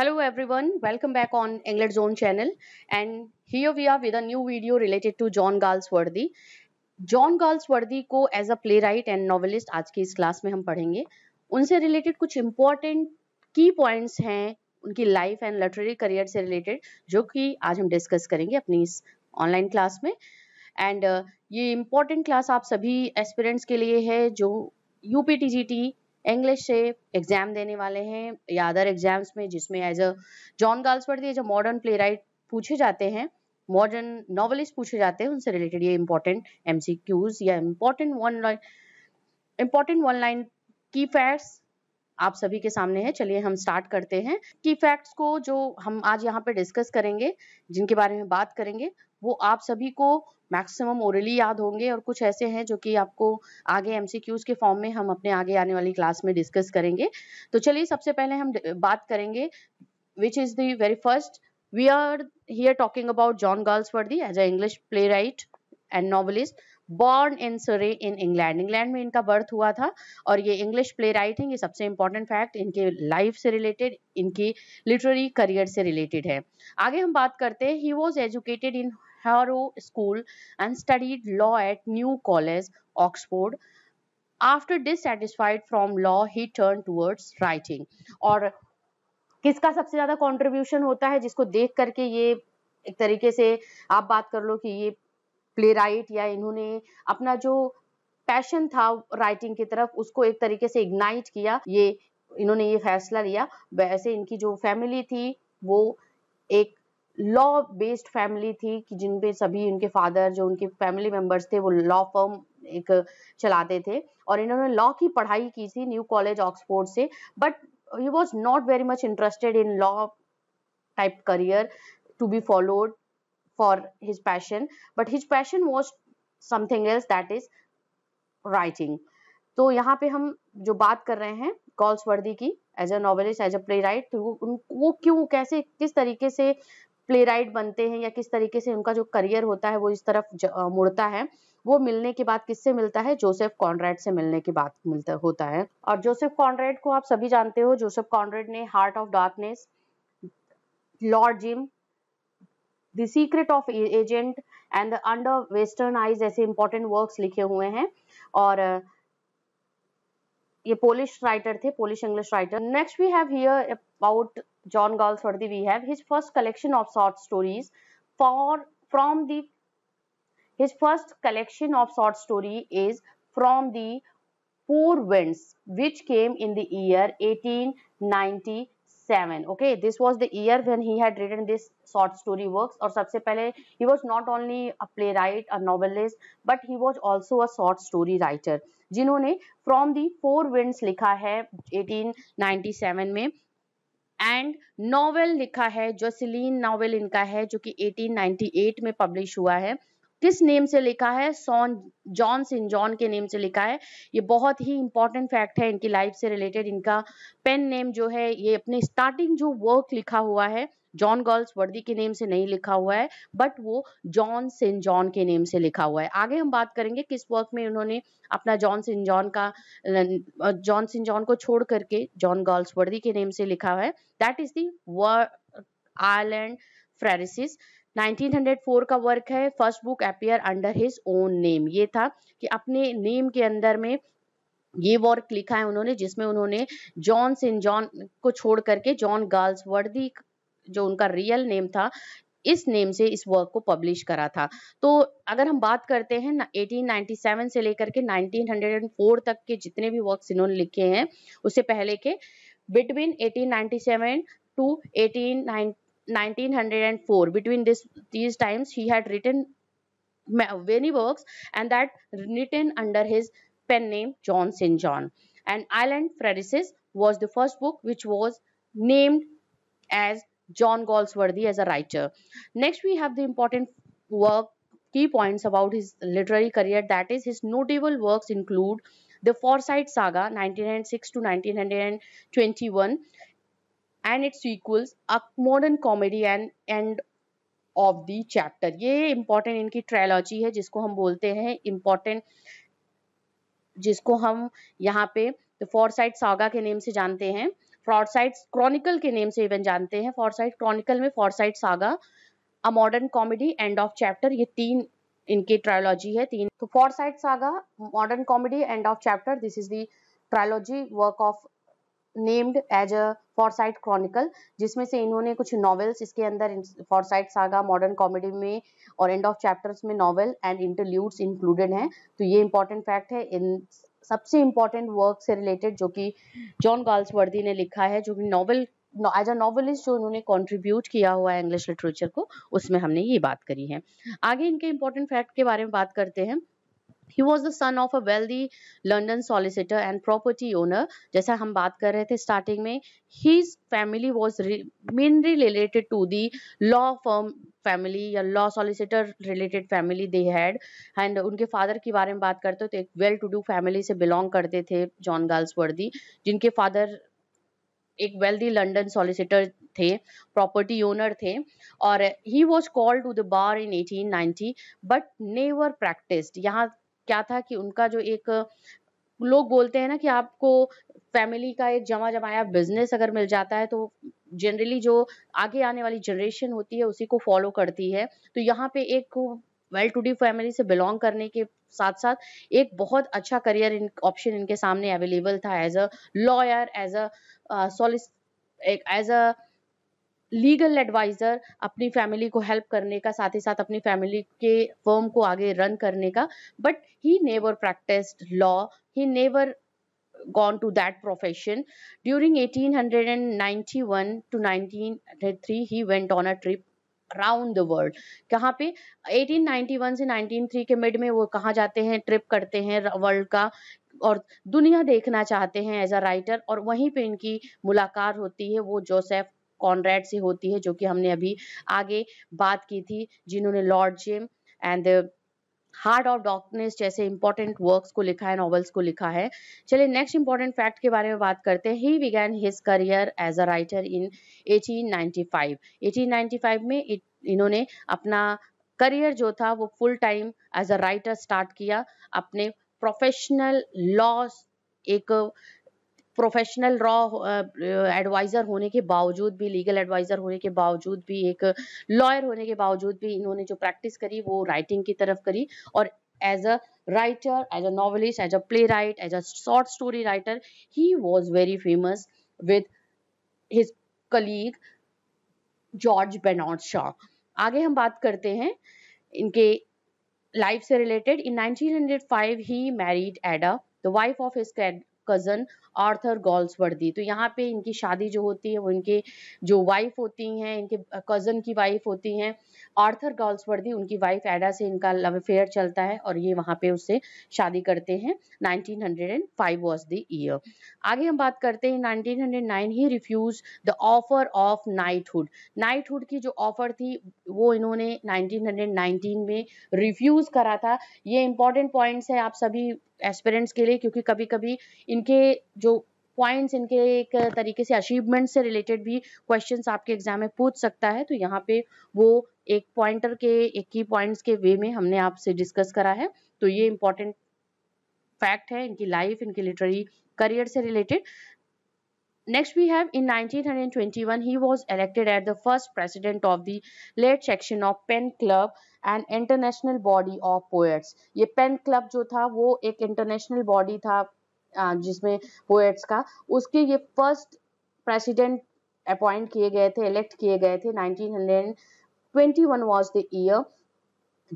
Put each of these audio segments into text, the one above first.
Hello Hello welcome back on on zone channel and and we are with a new video related to John John Worthy John Worthy को as a playwright and novelist आज की इस class में हम पढ़ेंगे उनसे related कुछ important की पॉइंट्स हैं उनकी लाइफ एंड लिटरेरी करियर से रिलेटेड जो कि आज हम डिस्कस करेंगे अपनी इस ऑनलाइन क्लास में एंड uh, ये इम्पॉर्टेंट क्लास आप सभी एस्पिरेंट्स के लिए है जो U P T G T English से एग्जाम देने वाले हैं या अदर एग्जाम्स में जिसमें as a John Galsworthy as a modern playwright पूछे जाते हैं मॉडर्न नॉवलिस्ट पूछे जाते हैं उनसे रिलेटेड ये इम्पोर्टेंट एम या important one line important one line की फैक्ट्स आप सभी के सामने है चलिए हम स्टार्ट करते हैं की फैक्ट्स को जो हम आज यहाँ पे डिस्कस करेंगे जिनके बारे में बात करेंगे वो आप सभी को मैक्सिमम ओरली याद होंगे और कुछ ऐसे हैं जो कि आपको आगे एमसीक्यूज के फॉर्म में हम अपने आगे आने वाली क्लास में डिस्कस करेंगे तो चलिए सबसे पहले हम बात करेंगे which is the first we are here talking about John Galsworthy as a English playwright and novelist born in Surrey in England England में इनका बर्थ हुआ था और ये इंग्लिश प्ले राइट ये सबसे इंपॉर्टेंट फैक्ट इनके लाइफ से रिलेटेड इनकी लिटरेरी करियर से रिलेटेड है आगे हम बात करते हैं he was educated in Harrow School and studied law at New College, Oxford. After dissatisfied from law, he turned towards writing. और किसका सबसे ज़्यादा कंट्रीब्यूशन होता है जिसको देख करके ये एक तरीके से आप बात कर लो कि ये प्ले राइट या इन्होंने अपना जो पैशन था राइटिंग की तरफ उसको एक तरीके से इग्नाइट किया ये इन्होंने ये फैसला लिया वैसे इनकी जो फैमिली थी वो एक लॉ बेस्ड फैमिली थी कि जिन पे सभी उनके फादर जो उनके फैमिली मेंबर्स थे वो लॉ फर्म एक चलाते थे और इन्होंने लॉ की पढ़ाई की थी न्यू कॉलेज ऑक्सफोर्ड से but he was not very much interested in law type career to be followed for his passion but his passion was something else that is writing तो यहाँ पे हम जो बात कर रहे हैं वर्दी की as a novelist as a playwright वो क्यों कैसे किस तरीके से प्लेराइट बनते हैं या किस तरीके से उनका जो करियर होता है वो इस तरफ मुड़ता है वो मिलने के बाद किससे मिलता है जोसेफ कॉन्ड्रेड से मिलने के बाद मिलता होता है और जोसेफ कॉन्ड्रेड को आप सभी जानते हो जोसेफ कॉन्ड्रेड ने Heart of Darkness Lord Jim the Secret of Agent and Under Western Eyes ऐसे इंपॉर्टेंट वर्क्स लिखे हुए हैं और ये पोलिश राइटर थे Polish English writer next we have here about John Galsworthy, we have his first collection of short stories for from the his first collection of short story is from the four winds which came in the year 1897 okay this was the year when he had written this short story works और सबसे पहले he was not only a playwright a novelist but he was also a short story writer जिन्होंने from the four winds लिखा है 1897 में and novel लिखा है जो सिलीन नॉवेल इनका है जो कि 1898 में पब्लिश हुआ है किस नेम से लिखा है सॉन जॉन सिंह जॉन के नेम से लिखा है ये बहुत ही इंपॉर्टेंट फैक्ट है इनकी लाइफ से रिलेटेड इनका पेन नेम जो है ये अपने स्टार्टिंग जो वर्क लिखा हुआ है जॉन गर्ल्स वर्दी के नेम से नहीं लिखा हुआ है बट वो जॉन सेंट जॉन के नेम से लिखा हुआ है आगे हम बात करेंगे किस वर्क में उन्होंने अपना जॉन सेंट जॉन का जॉन सेंट जॉन को छोड़ करके जॉन गर्ल्स वर्दी के नेम से लिखा हुआ है that is the Island Pharisees 1904 का वर्क है first book appear under his own name ये था कि अपने नेम के अंदर में ये वर्क लिखा है उन्होंने जिसमें उन्होंने जॉन सिंह जॉन को छोड़ करके जॉन गर्ल्स वर्दी जो उनका रियल नेम था इस नेम से इस वर्क को पब्लिश करा था तो अगर हम बात करते हैं 1897 से लेकर के 1904 तक के जितने भी वर्क्स इन्होंने लिखे हैं उससे पहले के between 1897 to 18 1904 between this this times he had written many works and that written under his pen name John Sinjohn and Island Pharisees was the first book which was named as John Galsworthy as a writer. Next, we have the important work key points about his literary career. That is, his notable works include the Foresight Saga (1906 to 1921) and its sequels, A Modern Comedy and End of the Chapter. ये important इनकी trilogy है जिसको हम बोलते हैं important जिसको हम यहाँ पे The Foresight Saga के नेम से जानते हैं फॉरसाइट क्रॉनिकल के नेम से इवन जानते हैं फॉरसाइट क्रॉनिकल में Forsyte Saga a Modern Comedy End of Chapter ये तीन इनकी ट्रायोलॉजी है तीन तो Forsyte Saga Modern Comedy End of Chapter this is the trilogy work of named as a Forsyte Chronicle जिसमें से इन्होंने कुछ नॉवेल्स इसके अंदर फॉरसाइट सागा मॉडर्न कॉमेडी में और एंड ऑफ चैप्टर्स में नॉवेल एंड इंटरल्यूड्स इंक्लूडेड हैं तो ये इंपॉर्टेंट फैक्ट है इन सबसे इम्पोर्टेंट वर्क से रिलेटेड जो कि जॉन गाल्सवर्दी ने लिखा है जो कि नॉवल एज अ नॉवलिस्ट जो उन्होंने कंट्रीब्यूट किया हुआ है इंग्लिश लिटरेचर को उसमें हमने ये बात करी है आगे इनके इम्पोर्टेंट फैक्ट के बारे में बात करते हैं he was the son of a wealthy London solicitor and property owner जैसा हम बात कर रहे थे स्टार्टिंग में his family was mainly related to the law firm family या law solicitor related family they had and उनके फादर के बारे में बात करते हो तो एक वेल टू डू फैमिली से बिलोंग करते थे जॉन गार्ल्स वर्दी जिनके फादर एक वेल्दी लंडन सॉलिसिटर थे प्रॉपर्टी ओनर थे और he was called to the bar in 1890 but never practice यहाँ क्या था कि उनका जो एक लोग बोलते हैं ना कि आपको फैमिली का एक जमा जमाया बिजनेस अगर मिल जाता है तो जनरली जो आगे आने वाली जनरेशन होती है उसी को फॉलो करती है तो यहाँ पे एक वेल टू डी फैमिली से बिलोंग करने के साथ साथ एक बहुत अच्छा करियर इन ऑप्शन इनके सामने अवेलेबल था as a lawyer as a solicitor as a legal adviser अपनी फैमिली को हेल्प करने का साथ ही साथ अपनी फैमिली के फर्म को आगे रन करने का but he never practice law he never gone to that profession. During 1891 to 1903, he went on a trip around the world कहाँ पे 1891 से 1903 के मिड में वो कहाँ जाते हैं ट्रिप करते हैं वर्ल्ड का और दुनिया देखना चाहते हैं एज अ राइटर और वहीं पे इनकी मुलाकात होती है वो जोसेफ कॉनरेड से होती है जो कि हमने अभी आगे बात की थी जिन्होंने Lord Jim and Heart of Darkness जैसे इंपॉर्टेंट वर्क्स को लिखा है नॉवेल्स को लिखा है चलिए नेक्स्ट इंपॉर्टेंट फैक्ट के बारे में बात करते हैं he began his career as a writer in 1895 1895 में इत, इन्होंने अपना करियर जो था वो full time as a writer start किया अपने प्रोफेशनल लॉस एक प्रोफेशनल रॉ एडवाइज़र होने के बावजूद भी लीगल एडवाइज़र होने के बावजूद भी एक लॉयर होने के बावजूद भी इन्होंने जो प्रैक्टिस करी वो राइटिंग की तरफ करी और as a as a novelist as a playwright as a short story writer he was very famous with his colleague George Bernard Shaw. आगे हम बात करते हैं इनके लाइफ से related in 1905 he married Ada the wife of his cousin Arthur Galsworthy तो यहाँ पे इनकी शादी जो होती है वो इनके जो वाइफ होती हैं इनके कज़न की वाइफ होती हैं आर्थर गॉल्सवर्दी उनकी वाइफ एडा से इनका लव अफेयर चलता है और ये वहाँ पे उससे शादी करते हैं 1905 वॉज द ईयर आगे हम बात करते हैं 1909 he refuse the offer of knighthood knighthood की जो ऑफर थी वो इन्होंने 1919 में रिफ्यूज करा था ये इंपॉर्टेंट पॉइंट्स है आप सभी एस्पेरेंट्स के लिए क्योंकि कभी कभी इनके जो पॉइंट्स इनके एक तरीके से अचीवमेंट से रिलेटेड भी क्वेश्चंस आपके एग्जाम में पूछ सकता है तो यहाँ पे वो एक पॉइंटर के एक की पॉइंट्स के वे में हमने आपसे डिस्कस करा है तो ये इम्पोर्टेंट फैक्ट है इनकी लाइफ इनकी लिटरेरी करियर से related next we have in 1921 he was elected at the first president of the late section of PEN Club and international body of poets ये पेन क्लब जो था वो एक international body था जिसमें poets का उसके ये फर्स्ट प्रेसिडेंट अपॉइंट किए गए थे इलेक्ट किए गए थे 1921 21 वाज द ईयर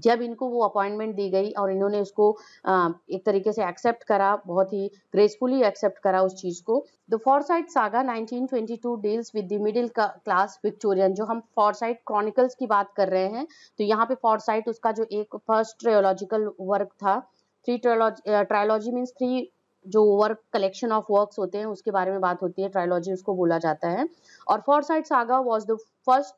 जब इनको वो अपॉइंटमेंट दी गई और इन्होंने उसको एक तरीके से एक्सेप्ट करा बहुत ही ग्रेसफुली एक्सेप्ट करा उस चीज़ को the Forsyte Saga 1922 deals with the middle class Victorian जो हम फॉरसाइट क्रॉनिकल्स की बात कर रहे हैं तो यहाँ पे फॉरसाइट उसका जो एक फर्स्ट ट्रायोलॉजिकल वर्क था three trilogy trilogy means three जो वर्क कलेक्शन ऑफ वर्क्स होते हैं उसके बारे में बात होती है ट्रायोलॉजी उसको बोला जाता है और Forsyte Saga was the first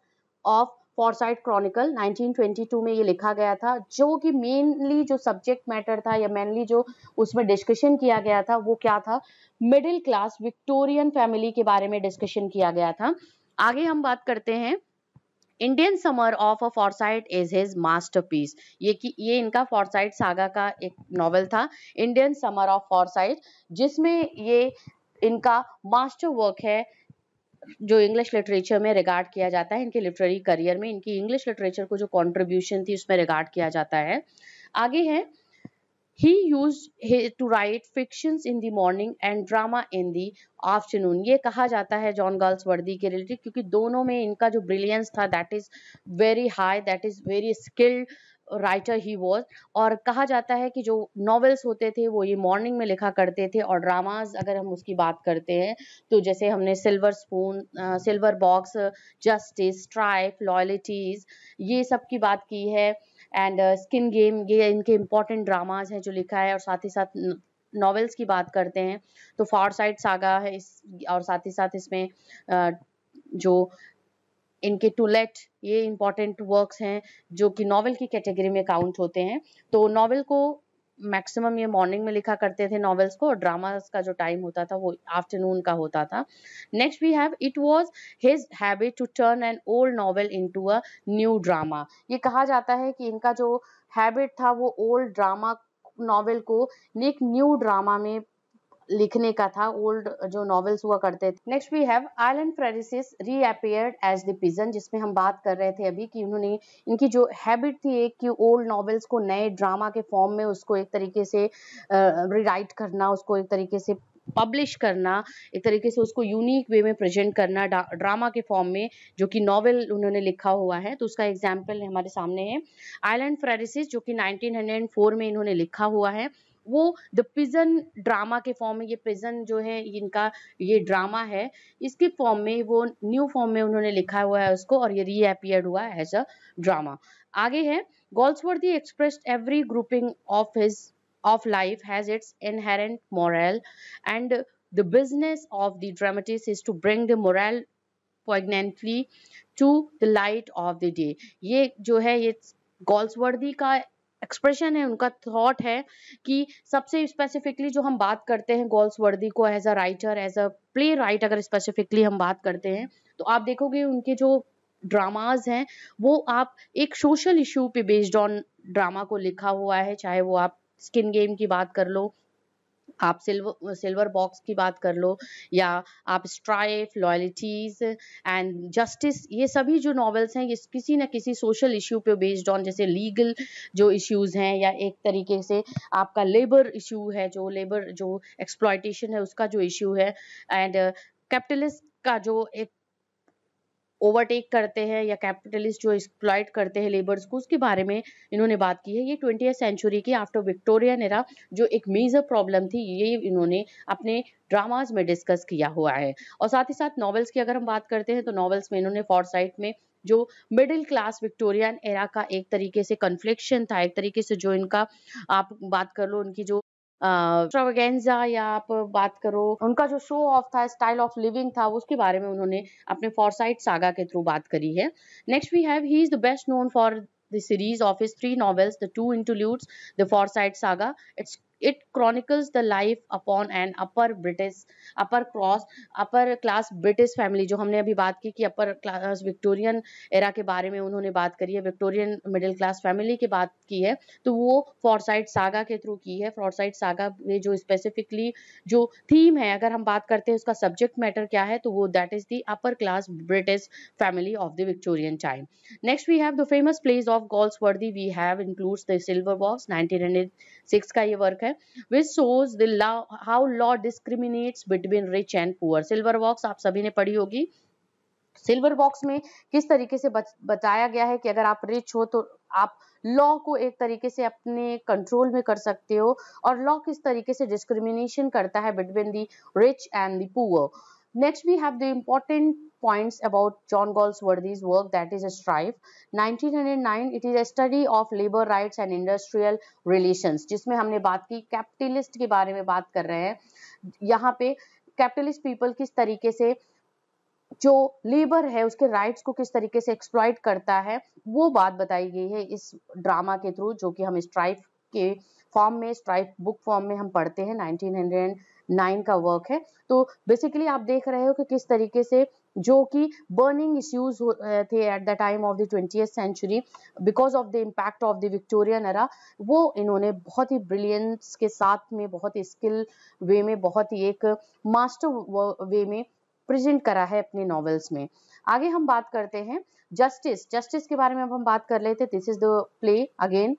of Forsyte Chronicle 1922 में ये लिखा गया था जो कि मेनली जो सब्जेक्ट मैटर था या मेनली जो उसमें डिस्कशन किया गया था वो क्या था मिडिल क्लास विक्टोरियन फैमिली के बारे में डिस्कशन किया गया था आगे हम बात करते हैं Indian Summer of a Forsyte is his masterpiece ये कि ये इनका फॉरसाइट सागा का एक नॉवल था इंडियन समर ऑफ फॉरसाइट जिसमें ये इनका मास्टर वर्क है जो इंग्लिश लिटरेचर में रिगार्ड किया जाता है इनके लिटरेरी करियर में इनकी इंग्लिश लिटरेचर को जो कॉन्ट्रीब्यूशन थी उसमें रिगार्ड किया जाता है आगे है he use to write fiction in the morning and drama in the afternoon ये कहा जाता है जॉन गर्ल्स वर्दी के रिलेटेड क्योंकि दोनों में इनका जो ब्रिलियंस था that is very high that is very skilled writer he was और कहा जाता है कि जो नॉवेल्स होते थे वो ये मॉर्निंग में लिखा करते थे और ड्रामाज अगर हम उसकी बात करते हैं तो जैसे हमने Silver Spoon Silver Box Justice Strife Loyalties ये सब की बात की है एंड स्किन गेम ये इनके इम्पॉर्टेंट ड्रामाज हैं जो लिखा है और साथ ही साथ नॉवेल्स की बात करते हैं तो फॉर साइड सागा है इस और साथ ही साथ इसमें uh, जो इनके टूलेट ये इंपॉर्टेंट वर्क्स हैं जो कि नॉवल की कैटेगरी में काउंट होते हैं तो नॉवल को मैक्सिमम ये मॉर्निंग में लिखा करते थे नॉवेल्स को और ड्रामास का जो टाइम होता था वो आफ्टरनून का होता था next we have it was his habit to turn an old novel into a new drama ये कहा जाता है कि इनका जो हैबिट था वो ओल्ड ड्रामा नॉवेल को एक न्यू ड्रामा में लिखने का था ओल्ड जो नॉवेल्स हुआ करते थे next we have Island Pharisees reappeared as the Pigeon जिसमें हम बात कर रहे थे अभी कि उन्होंने इनकी जो हैबिट थी एक कि ओल्ड नॉवेल्स को नए ड्रामा के फॉर्म में उसको एक तरीके से रिराइट uh, करना उसको एक तरीके से पब्लिश करना एक तरीके से उसको यूनिक वे में प्रेजेंट करना ड्रामा के फॉर्म में जो कि नॉवेल उन्होंने लिखा हुआ है तो उसका एग्जाम्पल हमारे सामने है आयलैंड फ्रेरिसिस जो कि 1904 में इन्होंने लिखा हुआ है वो द प्रिजन ड्रामा के फॉर्म में ये प्रिजन जो है इनका ये ड्रामा है इसके फॉर्म में वो न्यू फॉर्म में उन्होंने लिखा हुआ है उसको और ये रीअपियर हुआ है एज अ ड्रामा आगे है Galsworthy expressed every grouping of his of life has its inherent moral and the business of the dramatis is to bring the moral poignantly to the light of the day ये जो है ये गोल्सवर्दी का expression है उनका thought है कि सबसे स्पेसिफिकली जो हम बात करते हैं गोल्स वर्दी को as a writer as a playwright अगर स्पेसिफिकली हम बात करते हैं तो आप देखोगे उनके जो ड्रामाज हैं वो आप एक सोशल इशू पे बेस्ड ऑन ड्रामा को लिखा हुआ है चाहे वो आप स्किन गेम की बात कर लो आप सिल्वर सिल्वर बॉक्स की बात कर लो या आप स्ट्राइफ लॉयलिटीज़ एंड जस्टिस ये सभी जो नॉवेल्स हैं ये किसी न किसी सोशल इशू पे बेस्ड ऑन जैसे लीगल जो इश्यूज़ हैं या एक तरीके से आपका लेबर इशू है जो लेबर जो एक्सप्लॉयटेशन है उसका जो इशू है एंड कैपिटलिस्ट uh, का जो एक ओवरटेक करते हैं या कैपिटलिस्ट जो एक्सप्लॉयट करते हैं लेबर्स को उसके बारे में इन्होंने बात की है ये ट्वेंटी सेंचुरी की आफ्टर विक्टोरिया नेरा जो एक मेजर प्रॉब्लम थी ये इन्होंने अपने ड्रामाज में डिस्कस किया हुआ है और साथ ही साथ नॉवेल्स की अगर हम बात करते हैं तो नॉवेल्स में इन्होंने फॉरसाइट में जो मिडिल क्लास विक्टोरियन एरा का एक तरीके से कन्फ्लिक्शन था एक तरीके से जो इनका आप बात कर लो उनकी जो एक्स्ट्रावेगेंजा या आप बात करो उनका जो शो ऑफ था स्टाइल ऑफ लिविंग था उसके बारे में उन्होंने अपने फॉरसाइट सागा के थ्रू बात करी है next we have he is the best known for the series of his novels novels, the two interludes, The Forsyte Saga. It chronicles the life upon an upper British, upper class upper class British family जो हमने अभी बात की कि upper class Victorian era के बारे में उन्होंने बात करी है Victorian middle class family की बात की है तो वो फॉरसाइट सागा के थ्रू की है फॉरसाइट सागा में जो स्पेसिफिकली जो थीम है अगर हम बात करते हैं उसका सब्जेक्ट मैटर क्या है तो वो that is the upper class British family of the Victorian time next we have the famous plays of Galsworthy we have includes the Silver Box nineteen का ये वर्क है which shows the law how law discriminates between rich and poor Silver Box आप सभी ने पढ़ी होगी silver box में किस तरीके से बच, बताया गया है कि अगर आप रिच हो तो आप लॉ को एक तरीके से अपने कंट्रोल में कर सकते हो और लॉ किस तरीके से डिस्क्रिमिनेशन करता है between the rich and the poor next we have the important points about John Galsworthy's work that is a Strife. 1909 it is a study of labor rights and industrial relations jisme humne baat ki capitalist ke bare mein baat kar rahe hain yahan pe capitalist people kis tarike se जो labour है उसके rights को किस तरीके से exploit करता है वो बात बताई गई है इस ड्रामा के थ्रू जो कि हम स्ट्राइफ के फॉर्म में स्ट्राइफ बुक फॉर्म में हम पढ़ते हैं 1909 का वर्क है तो बेसिकली आप देख रहे हो कि किस तरीके से जो कि बर्निंग इश्यूज थे at the time of the twenty century because of the impact of the Victorian era वो इन्होंने बहुत ही ब्रिलियंस के साथ में बहुत ही स्किल वे में बहुत ही एक मास्टर वे में प्रेजेंट करा है अपने नॉवेल्स में आगे हम बात करते हैं जस्टिस जस्टिस के बारे में अब हम बात कर लेते this is the play again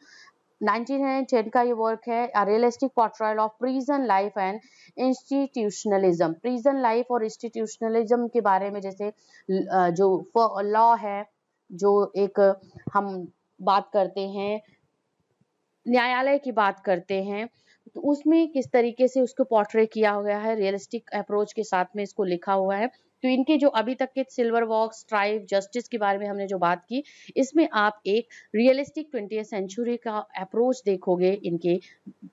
1910 का ये वर्क है realistic of life and institutionalism life और इंस्टीट्यूशनलिज्म के बारे में जैसे जो लॉ है जो एक हम बात करते हैं न्यायालय की बात करते हैं तो उसमें किस तरीके से उसको पोर्ट्रे किया हुआ है रियलिस्टिक अप्रोच के साथ में इसको लिखा हुआ है तो इनके जो अभी तक के सिल्वर वॉक्स ट्राइव जस्टिस के बारे में हमने जो बात की इसमें आप एक रियलिस्टिक ट्वेंटी सेंचुरी का अप्रोच देखोगे इनके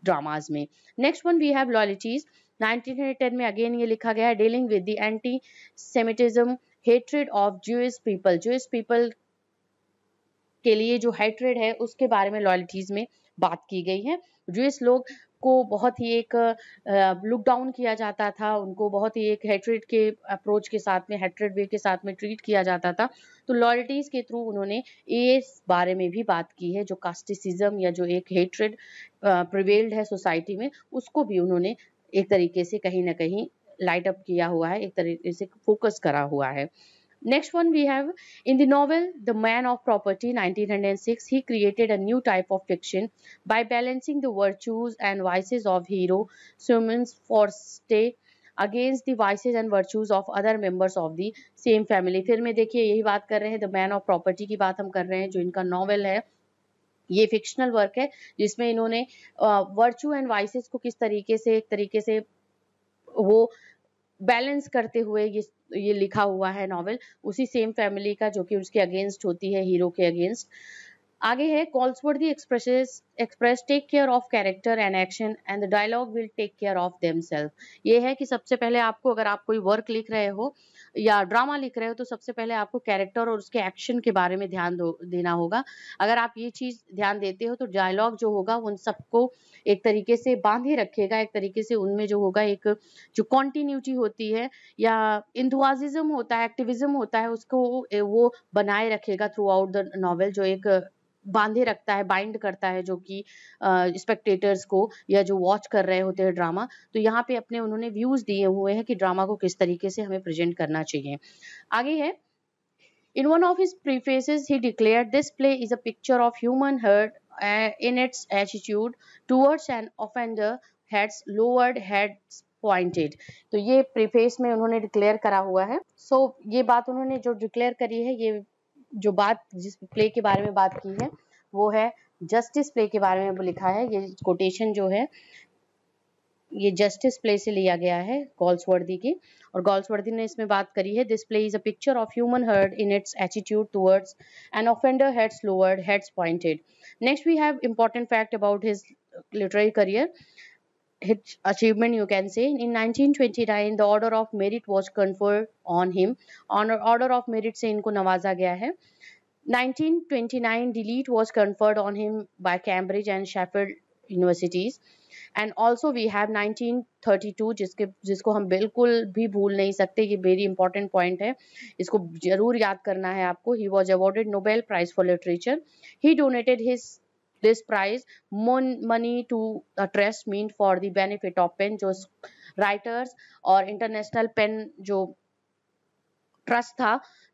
ड्रामाज में next one we have Loyalties 1910 में अगेन ये लिखा गया है dealing with the anti semitism hatred of Jews people Jews people के लिए जो हेट्रेड है उसके बारे में लॉयलिटीज में बात की गई है जूस लोग को बहुत ही एक लुक डाउन किया जाता था उनको बहुत ही एक हेट्रेड के अप्रोच के साथ में हेट्रेड वे के साथ में ट्रीट किया जाता था तो लॉयल्टीज़ के थ्रू उन्होंने इस बारे में भी बात की है जो कास्टिसिज्म या जो एक हेट्रेड प्रिवेल्ड है सोसाइटी में उसको भी उन्होंने एक तरीके से कहीं ना कहीं लाइट अप किया हुआ है एक तरीके से फोकस करा हुआ है Next one we have in the novel The Man of Property 1906 he created a new type of fiction by balancing the virtues and vices of hero Simmons Forte against the vices and virtues of other members of the same family फिर में देखिए यही बात कर रहे हैं the man of property की बात हम कर रहे हैं जो इनका नॉवल है ये फिक्शनल वर्क है जिसमें इन्होंने वर्चू एंड वाइसेस को किस तरीके से एक तरीके से वो बैलेंस करते हुए ये ये लिखा हुआ है नॉवेल उसी सेम फैमिली का जो कि उसके अगेंस्ट होती है हीरो के अगेंस्ट आगे है calls for the express express take care of character and action and the dialogue will take care of them ये है कि सबसे पहले आपको अगर आप कोई वर्क लिख रहे हो या ड्रामा लिख रहे हो तो सबसे पहले आपको कैरेक्टर और उसके एक्शन के बारे में ध्यान देना होगा अगर आप ये चीज़ ध्यान देते हो तो डायलॉग जो होगा उन सबको एक तरीके से बांधे रखेगा एक तरीके से उनमें जो होगा एक जो कॉन्टीन्यूटी होती है या इंथुआजिज्म होता है एक्टिविज्म होता है उसको वो बनाए रखेगा थ्रू आउट द नॉवल जो एक बांधे रखता है बाइंड करता है जो कि स्पेक्टेटर्स को या जो वॉच कर रहे होते हैं ड्रामा तो यहाँ पे अपने उन्होंने व्यूज दिए हुए हैं कि ड्रामा को किस तरीके से हमें प्रेजेंट करना चाहिए आगे है in one of his prefaces, he declare this play is a picture of human herd in its attitude towards an offender heads lowered heads pointed तो ये प्रीफेस में उन्होंने डिक्लेयर करा हुआ है सो so, ये बात उन्होंने जो डिक्लेयर करी है ये जो बात जिस प्ले के बारे में बात की है वो है जस्टिस प्ले के बारे में लिखा है ये कोटेशन जो है ये जस्टिस प्ले से लिया गया है गोल्सवर्दी की और गोल्सवर्दी ने इसमें बात करी है this play is a picture of human herd in its attitude towards an offender heads lowered heads pointed next we have important fact about his literary career his achievement you can say in 1929 the order of merit was conferred on him honor order of merit se inko nawaza gaya hai 1929 delete was conferred on him by Cambridge and Sheffield universities and also we have 1932 jiske jisko hum bilkul bhi bhool nahi sakte ye very important point hai isko zarur yaad karna hai aapko he was awarded nobel prize for literature he donated his This prize mon money to a uh, trust mean for the benefit of pen jo writers or international pen jo trust था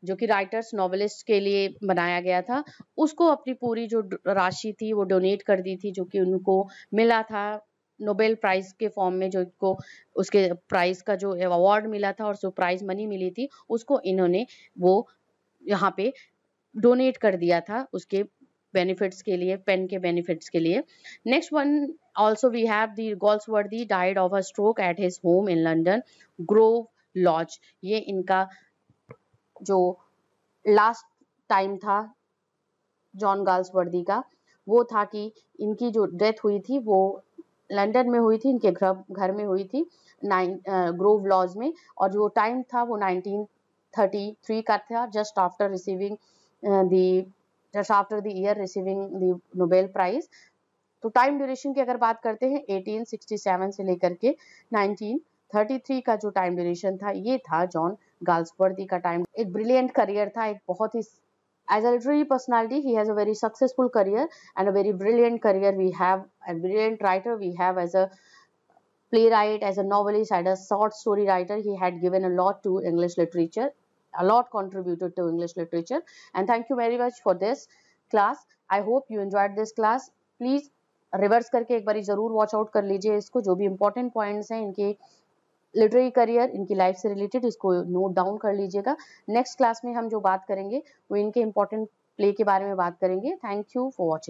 जो कि writers novelist के लिए बनाया गया था उसको अपनी पूरी जो राशि थी वो डोनेट कर दी थी जो कि उनको मिला था नोबेल प्राइज के फॉर्म में जो इनको उसके प्राइज का जो अवार्ड मिला था और जो प्राइज मनी मिली थी उसको इन्होंने वो यहाँ पे डोनेट कर दिया था उसके बेनिफिट्स के लिए पेन के बेनिफिट्स के लिए next one also we have the Galsworthy died of a stroke at his home in London Grove Lodge ये इनका जो लास्ट टाइम था जॉन गर्ल्स वर्दी का वो था कि इनकी जो डेथ हुई थी वो लंदन में हुई थी इनके घर घर में हुई थी नाइन ग्रोव लॉज में और जो टाइम था वो 1933 का था just after receiving the just after the year receiving the Nobel Prize तो टाइम ड्यूरेशन की अगर बात करते हैं 1867 से लेकर के 1933 का जो टाइम ड्यूरेशन था ये था जॉन गाल्सबर्दी का टाइम एक ब्रिलियंट करियर था एक बहुत ही as a personality he has a very successful career and a very brilliant career we have a brilliant writer we have as a playwright as a novelist and a short story writer he had given a lot to English literature a lot contributed to English literature. And thank you very much for this class. I hope you enjoyed this class. Please reverse करके एक बार ज़रूर watch out कर लीजिए इसको जो भी important points हैं इनके लिटरेरी करियर इनकी लाइफ से रिलेटेड इसको नोट डाउन कर लीजिएगा नेक्स्ट क्लास में हम जो बात करेंगे वो इनके इंपॉर्टेंट प्ले के बारे में बात करेंगे थैंक यू फॉर वॉचिंग